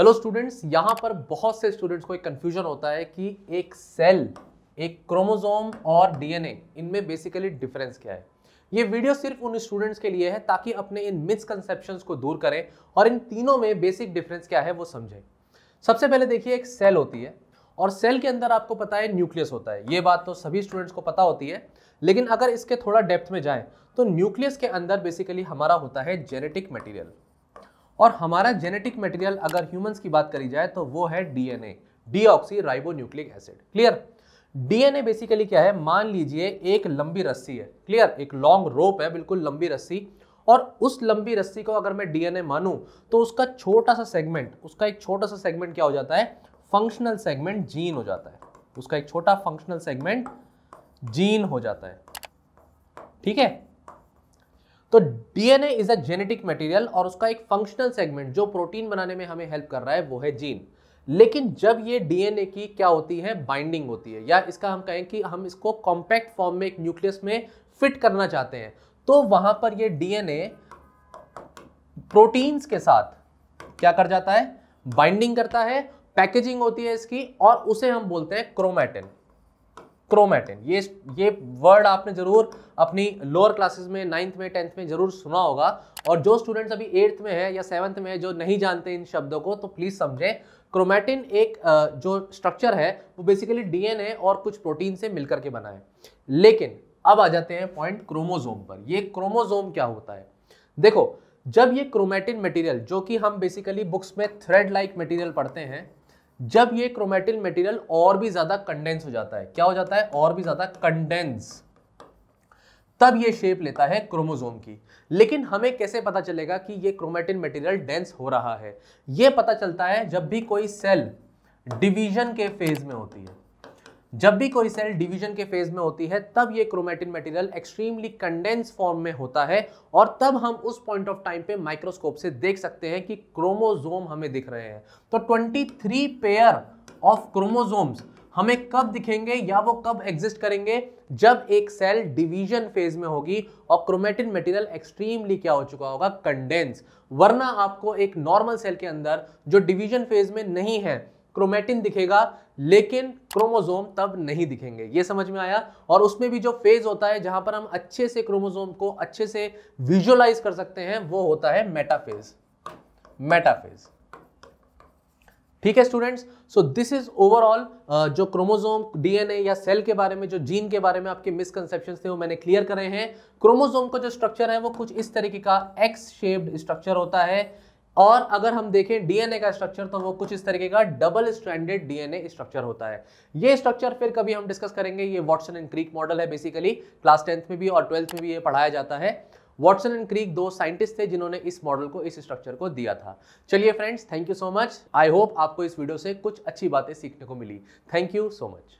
hello students यहाँ पर बहुत से स्टूडेंट्स को एक कन्फ्यूजन होता है कि एक सेल एक क्रोमोजोम और डीएनए इनमें बेसिकली डिफरेंस क्या है ये वीडियो सिर्फ उन स्टूडेंट्स के लिए है ताकि अपने इन मिसकनसेप्शन को दूर करें और इन तीनों में बेसिक डिफरेंस क्या है वो समझें सबसे पहले देखिए एक सेल होती है और सेल के अंदर आपको पता है न्यूक्लियस होता है ये बात तो सभी स्टूडेंट्स को पता होती है लेकिन अगर इसके थोड़ा डेप्थ में जाएं तो न्यूक्लियस के अंदर बेसिकली हमारा होता है जेनेटिक मटेरियल और हमारा जेनेटिक मटेरियल अगर ह्यूमंस की बात करी जाए तो वो है DNA deoxyribonucleic acid clear DNA basically क्या है मान लीजिए एक लंबी रस्सी है क्लियर एक लॉन्ग रोप है बिल्कुल लंबी रस्सी और उस लंबी रस्सी को अगर मैं डीएनए मानूं तो उसका छोटा सा सेगमेंट उसका एक छोटा सा सेगमेंट क्या हो जाता है फंक्शनल सेगमेंट जीन हो जाता है उसका एक छोटा फंक्शनल सेगमेंट जीन हो जाता है ठीक है तो DNA is a genetic material और उसका एक फंक्शनल सेगमेंट जो प्रोटीन बनाने में हमें हेल्प कर रहा है वो है जीन लेकिन जब ये डीएनए की क्या होती है बाइंडिंग होती है या इसका हम कहें कि हम इसको कॉम्पैक्ट फॉर्म में एक न्यूक्लियस में फिट करना चाहते हैं तो वहां पर ये डीएनए प्रोटीन्स के साथ क्या कर जाता है बाइंडिंग करता है पैकेजिंग होती है इसकी और उसे हम बोलते हैं क्रोमैटिन क्रोमैटिन ये ये वर्ड आपने ज़रूर अपनी लोअर क्लासेस में नाइन्थ में टेंथ में ज़रूर सुना होगा और जो स्टूडेंट्स अभी एट्थ में है या सेवन्थ में है जो नहीं जानते इन शब्दों को तो प्लीज़ समझें क्रोमैटिन एक जो स्ट्रक्चर है वो बेसिकली डीएनए और कुछ प्रोटीन से मिलकर के बना है लेकिन अब आ जाते हैं पॉइंट क्रोमोजोम पर ये क्रोमोजोम क्या होता है देखो जब ये क्रोमैटिन मटेरियल जो कि हम बेसिकली बुक्स में थ्रेड लाइक मटेरियल पढ़ते हैं जब ये क्रोमेटिन मटेरियल और भी ज्यादा कंडेंस हो जाता है क्या हो जाता है और भी ज्यादा कंडेंस तब ये शेप लेता है क्रोमोजोम की लेकिन हमें कैसे पता चलेगा कि ये क्रोमेटिन मटेरियल डेंस हो रहा है ये पता चलता है जब भी कोई सेल डिवीजन के फेज में होती है जब भी कोई सेल डिवीजन के फेज में होती है तब ये chromatin material extremely condense form में होता है और तब हम उस पॉइंट ऑफ टाइम पे माइक्रोस्कोप से देख सकते हैं कि क्रोमोजोम हमें दिख रहे हैं तो 23 पेयर ऑफ क्रोमोजोम्स हमें कब दिखेंगे या वो कब एग्जिस्ट करेंगे जब एक सेल डिवीजन फेज में होगी और क्रोमेटिन मटेरियल एक्सट्रीमली क्या हो चुका होगा कंडेंस वरना आपको एक नॉर्मल सेल के अंदर जो डिवीजन फेज में नहीं है क्रोमेटिन दिखेगा लेकिन क्रोमोजोम तब नहीं दिखेंगे ये समझ में आया और उसमें भी जो फेज होता है जहां पर हम अच्छे से क्रोमोजोम को अच्छे से विजुअलाइज कर सकते हैं वो होता है मेटाफेज मेटाफेज ठीक है students so this is overall जो क्रोमोजोम डीएनए या सेल के बारे में जो जीन के बारे में आपके मिसकनसेप्शन थे वो मैंने क्लियर करे हैं क्रोमोजोम का जो स्ट्रक्चर है वो कुछ इस तरीके का एक्स शेप्ड स्ट्रक्चर होता है और अगर हम देखें डीएनए का स्ट्रक्चर तो वो कुछ इस तरीके का डबल स्ट्रैंडेड डीएनए स्ट्रक्चर होता है ये स्ट्रक्चर फिर कभी हम डिस्कस करेंगे ये वॉटसन एंड क्रीक मॉडल है बेसिकली क्लास टेंथ में भी और ट्वेल्थ में भी ये पढ़ाया जाता है वॉटसन एंड क्रीक दो साइंटिस्ट थे जिन्होंने इस मॉडल को इस स्ट्रक्चर को दिया था चलिए friends thank you so much I hope आपको इस वीडियो से कुछ अच्छी बातें सीखने को मिली थैंक यू सो मच